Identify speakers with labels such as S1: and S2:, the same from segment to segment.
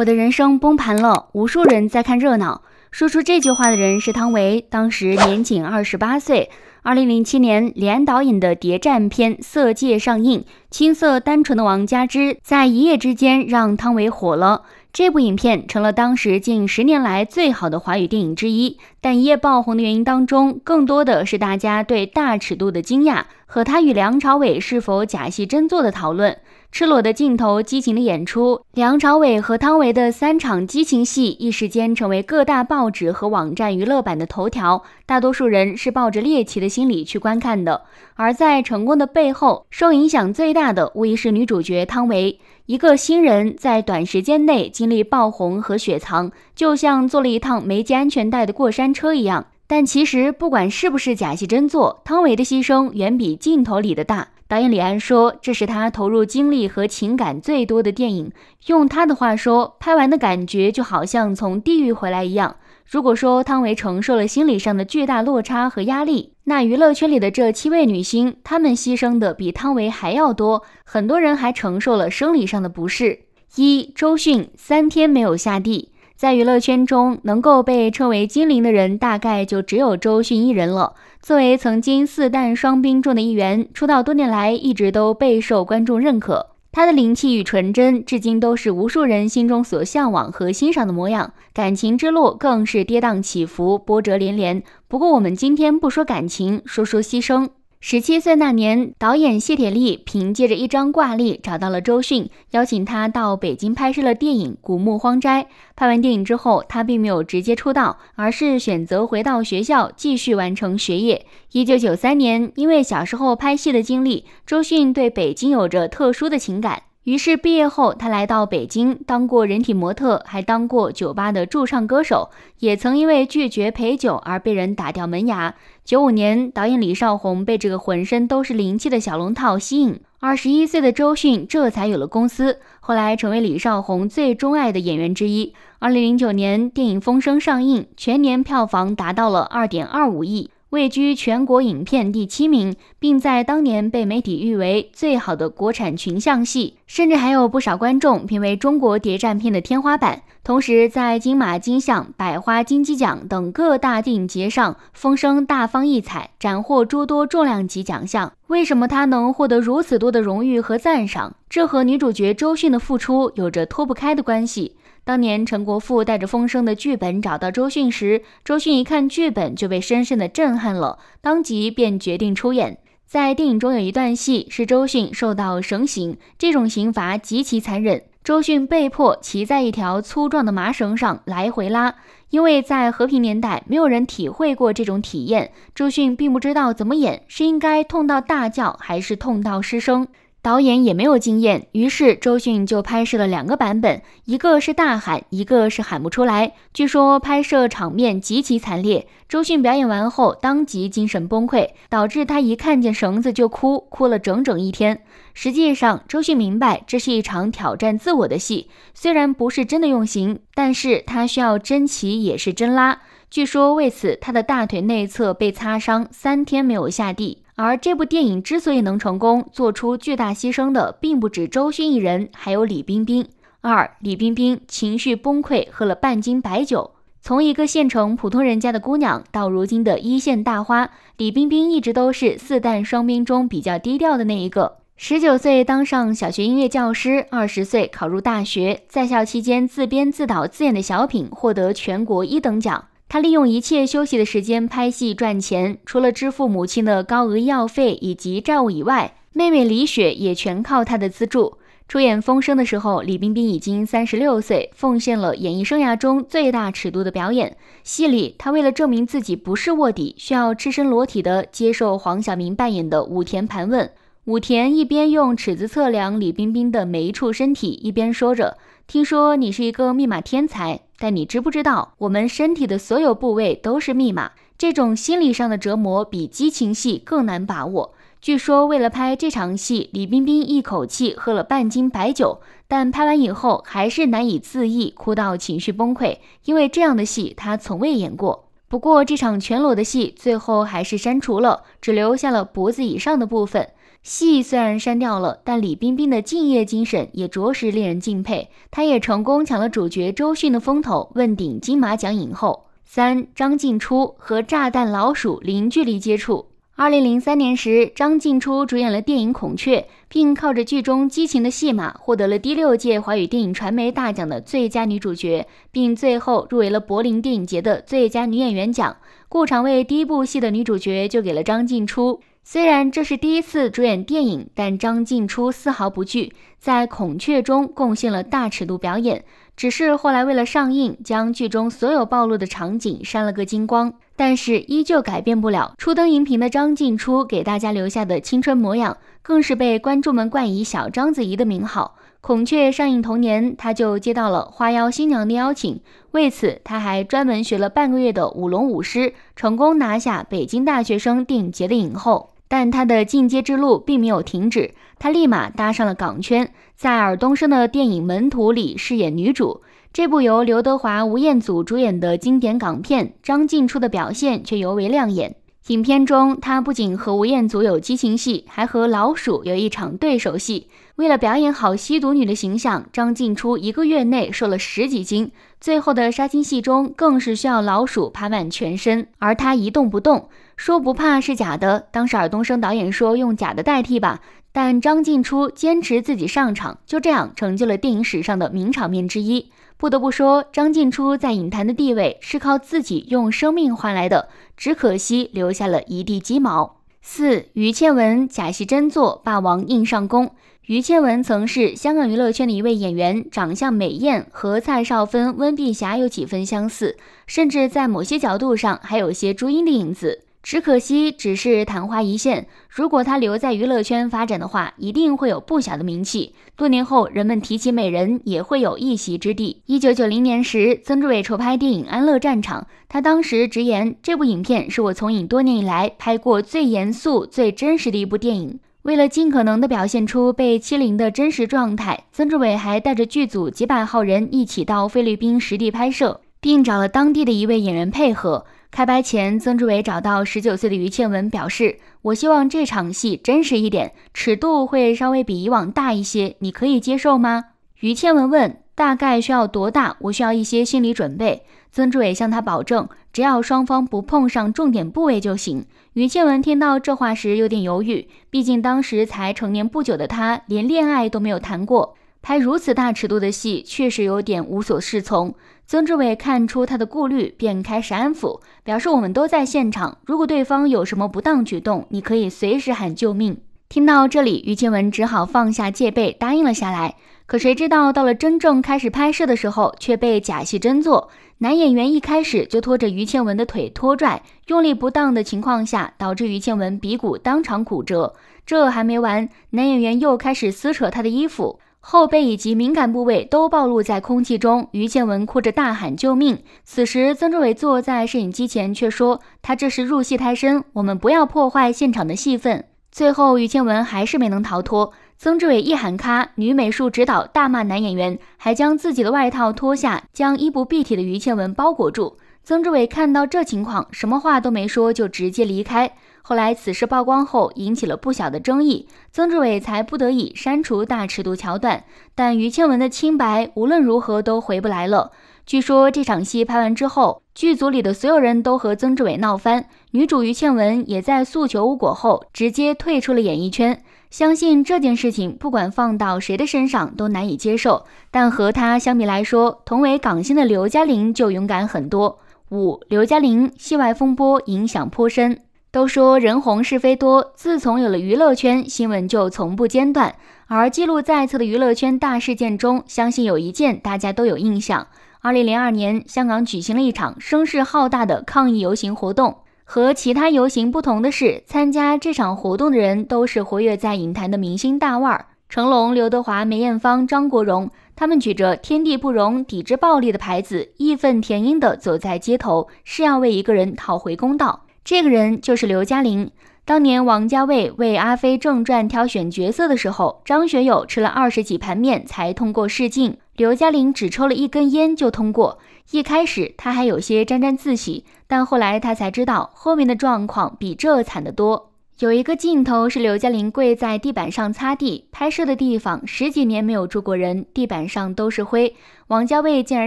S1: 我的人生崩盘了，无数人在看热闹。说出这句话的人是汤唯，当时年仅二十八岁。二零零七年，李安导演的谍战片《色戒》上映，青涩单纯的王佳芝在一夜之间让汤唯火了。这部影片成了当时近十年来最好的华语电影之一。但一夜爆红的原因当中，更多的是大家对大尺度的惊讶和他与梁朝伟是否假戏真做的讨论。赤裸的镜头，激情的演出，梁朝伟和汤唯的三场激情戏，一时间成为各大报纸和网站娱乐版的头条。大多数人是抱着猎奇的心理去观看的。而在成功的背后，受影响最大的无疑是女主角汤唯。一个新人在短时间内经历爆红和雪藏，就像坐了一趟没系安全带的过山车一样。但其实，不管是不是假戏真做，汤唯的牺牲远比镜头里的大。导演李安说：“这是他投入精力和情感最多的电影。”用他的话说，拍完的感觉就好像从地狱回来一样。如果说汤唯承受了心理上的巨大落差和压力，那娱乐圈里的这七位女星，她们牺牲的比汤唯还要多，很多人还承受了生理上的不适。一周迅三天没有下地。在娱乐圈中，能够被称为精灵的人，大概就只有周迅一人了。作为曾经四旦双冰中的一员，出道多年来一直都备受观众认可。她的灵气与纯真，至今都是无数人心中所向往和欣赏的模样。感情之路更是跌宕起伏，波折连连。不过，我们今天不说感情，说说牺牲。十七岁那年，导演谢铁骊凭借着一张挂历找到了周迅，邀请他到北京拍摄了电影《古墓荒斋》。拍完电影之后，他并没有直接出道，而是选择回到学校继续完成学业。一九九三年，因为小时候拍戏的经历，周迅对北京有着特殊的情感。于是毕业后，他来到北京，当过人体模特，还当过酒吧的驻唱歌手，也曾因为拒绝陪酒而被人打掉门牙。九五年，导演李少红被这个浑身都是灵气的小龙套吸引，二十一岁的周迅这才有了公司，后来成为李少红最钟爱的演员之一。二零零九年，电影《风声》上映，全年票房达到了二点二五亿。位居全国影片第七名，并在当年被媒体誉为最好的国产群像戏，甚至还有不少观众评为中国谍战片的天花板。同时，在金马、金像、百花、金鸡奖等各大电影节上，风声大放异彩，斩获诸多重量级奖项。为什么他能获得如此多的荣誉和赞赏？这和女主角周迅的付出有着脱不开的关系。当年陈国富带着风声的剧本找到周迅时，周迅一看剧本就被深深的震撼了，当即便决定出演。在电影中有一段戏是周迅受到绳刑，这种刑罚极其残忍，周迅被迫骑在一条粗壮的麻绳上来回拉。因为在和平年代没有人体会过这种体验，周迅并不知道怎么演，是应该痛到大叫还是痛到失声。导演也没有经验，于是周迅就拍摄了两个版本，一个是大喊，一个是喊不出来。据说拍摄场面极其惨烈，周迅表演完后当即精神崩溃，导致他一看见绳子就哭，哭了整整一天。实际上，周迅明白这是一场挑战自我的戏，虽然不是真的用刑，但是他需要真骑也是真拉。据说为此他的大腿内侧被擦伤，三天没有下地。而这部电影之所以能成功，做出巨大牺牲的并不止周迅一人，还有李冰冰。二，李冰冰情绪崩溃，喝了半斤白酒。从一个县城普通人家的姑娘，到如今的一线大花，李冰冰一直都是四旦双兵中比较低调的那一个。十九岁当上小学音乐教师，二十岁考入大学，在校期间自编自导自演的小品获得全国一等奖。他利用一切休息的时间拍戏赚钱，除了支付母亲的高额医药费以及债务以外，妹妹李雪也全靠他的资助。出演《风声》的时候，李冰冰已经三十六岁，奉献了演艺生涯中最大尺度的表演。戏里，她为了证明自己不是卧底，需要赤身裸体地接受黄晓明扮演的武田盘问。武田一边用尺子测量李冰冰的每一处身体，一边说着：“听说你是一个密码天才。”但你知不知道，我们身体的所有部位都是密码。这种心理上的折磨比激情戏更难把握。据说为了拍这场戏，李冰冰一口气喝了半斤白酒，但拍完以后还是难以自抑，哭到情绪崩溃。因为这样的戏她从未演过。不过这场全裸的戏最后还是删除了，只留下了脖子以上的部分。戏虽然删掉了，但李冰冰的敬业精神也着实令人敬佩。她也成功抢了主角周迅的风头，问鼎金马奖影后。三张静初和炸弹老鼠零距离接触。二零零三年时，张静初主演了电影《孔雀》，并靠着剧中激情的戏码，获得了第六届华语电影传媒大奖的最佳女主角，并最后入围了柏林电影节的最佳女演员奖。顾长卫第一部戏的女主角就给了张静初。虽然这是第一次主演电影，但张晋初丝毫不惧，在《孔雀》中贡献了大尺度表演。只是后来为了上映，将剧中所有暴露的场景删了个精光，但是依旧改变不了初登荧屏的张晋初给大家留下的青春模样，更是被观众们冠以“小章子怡”的名号。《孔雀》上映同年，他就接到了《花妖新娘》的邀请，为此他还专门学了半个月的舞龙舞狮，成功拿下北京大学生电影节的影后。但他的进阶之路并没有停止，他立马搭上了港圈，在尔冬升的电影《门徒》里饰演女主。这部由刘德华、吴彦祖主演的经典港片，张静初的表现却尤为亮眼。影片中，他不仅和吴彦祖有激情戏，还和老鼠有一场对手戏。为了表演好吸毒女的形象，张静初一个月内瘦了十几斤。最后的杀青戏中，更是需要老鼠爬满全身，而她一动不动。说不怕是假的，当时尔冬升导演说用假的代替吧。但张静初坚持自己上场，就这样成就了电影史上的名场面之一。不得不说，张静初在影坛的地位是靠自己用生命换来的，只可惜留下了一地鸡毛。四，于倩文假戏真做，霸王硬上弓。于倩文曾是香港娱乐圈的一位演员，长相美艳，和蔡少芬、温碧霞有几分相似，甚至在某些角度上还有些朱茵的影子。只可惜，只是昙花一现。如果他留在娱乐圈发展的话，一定会有不小的名气。多年后，人们提起美人，也会有一席之地。一九九零年时，曾志伟筹拍电影《安乐战场》，他当时直言，这部影片是我从影多年以来拍过最严肃、最真实的一部电影。为了尽可能地表现出被欺凌的真实状态，曾志伟还带着剧组几百号人一起到菲律宾实地拍摄，并找了当地的一位演员配合。开拍前，曾志伟找到19岁的于倩文，表示：“我希望这场戏真实一点，尺度会稍微比以往大一些，你可以接受吗？”于倩文问：“大概需要多大？我需要一些心理准备。”曾志伟向她保证：“只要双方不碰上重点部位就行。”于倩文听到这话时有点犹豫，毕竟当时才成年不久的她，连恋爱都没有谈过，拍如此大尺度的戏确实有点无所适从。曾志伟看出他的顾虑，便开始安抚，表示我们都在现场，如果对方有什么不当举动，你可以随时喊救命。听到这里，于倩文只好放下戒备，答应了下来。可谁知道，到了真正开始拍摄的时候，却被假戏真做。男演员一开始就拖着于倩文的腿拖拽，用力不当的情况下，导致于倩文鼻骨当场骨折。这还没完，男演员又开始撕扯她的衣服。后背以及敏感部位都暴露在空气中，于倩文哭着大喊救命。此时曾志伟坐在摄影机前，却说他这是入戏太深，我们不要破坏现场的戏份。最后于倩文还是没能逃脱。曾志伟一喊“咔”，女美术指导大骂男演员，还将自己的外套脱下，将衣不蔽体的于倩文包裹住。曾志伟看到这情况，什么话都没说，就直接离开。后来此事曝光后，引起了不小的争议，曾志伟才不得已删除大尺度桥段，但于倩文的清白无论如何都回不来了。据说这场戏拍完之后，剧组里的所有人都和曾志伟闹翻，女主于倩文也在诉求无果后直接退出了演艺圈。相信这件事情不管放到谁的身上都难以接受，但和她相比来说，同为港星的刘嘉玲就勇敢很多。五刘嘉玲戏外风波影响颇深。都说人红是非多，自从有了娱乐圈，新闻就从不间断。而记录在册的娱乐圈大事件中，相信有一件大家都有印象。二零零二年，香港举行了一场声势浩大的抗议游行活动。和其他游行不同的是，参加这场活动的人都是活跃在影坛的明星大腕儿，成龙、刘德华、梅艳芳、张国荣。他们举着“天地不容，抵制暴力”的牌子，义愤填膺地走在街头，誓要为一个人讨回公道。这个人就是刘嘉玲。当年王家卫为《阿飞正传》挑选角色的时候，张学友吃了二十几盘面才通过试镜，刘嘉玲只抽了一根烟就通过。一开始他还有些沾沾自喜，但后来他才知道后面的状况比这惨得多。有一个镜头是刘嘉玲跪在地板上擦地，拍摄的地方十几年没有住过人，地板上都是灰。王家卫竟然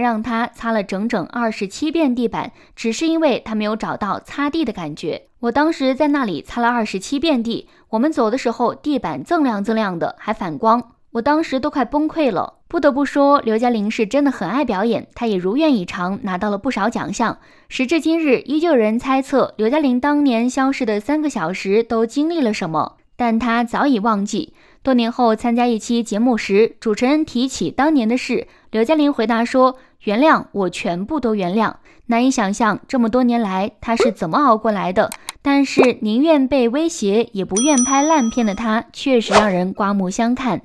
S1: 让她擦了整整二十七遍地板，只是因为她没有找到擦地的感觉。我当时在那里擦了二十七遍地，我们走的时候地板锃亮锃亮的，还反光。我当时都快崩溃了，不得不说，刘嘉玲是真的很爱表演，她也如愿以偿拿到了不少奖项。时至今日，依旧有人猜测刘嘉玲当年消失的三个小时都经历了什么，但她早已忘记。多年后参加一期节目时，主持人提起当年的事，刘嘉玲回答说：“原谅我，全部都原谅。”难以想象这么多年来她是怎么熬过来的。但是宁愿被威胁也不愿拍烂片的她，确实让人刮目相看。